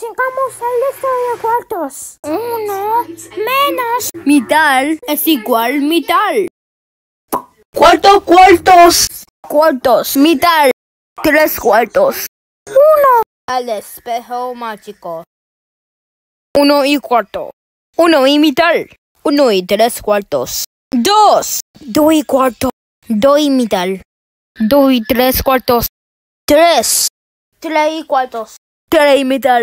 llegamos al de cuartos. Uno menos mitad es igual mitad. Cuarto cuartos. Cuartos, mitad. Tres cuartos. Uno. Al espejo mágico. Uno y cuarto. Uno y mitad. Uno y tres cuartos. Dos. Dos y cuarto. Dos y mitad. Dos y tres cuartos. Tres. Tres y cuartos. Tres y mitad.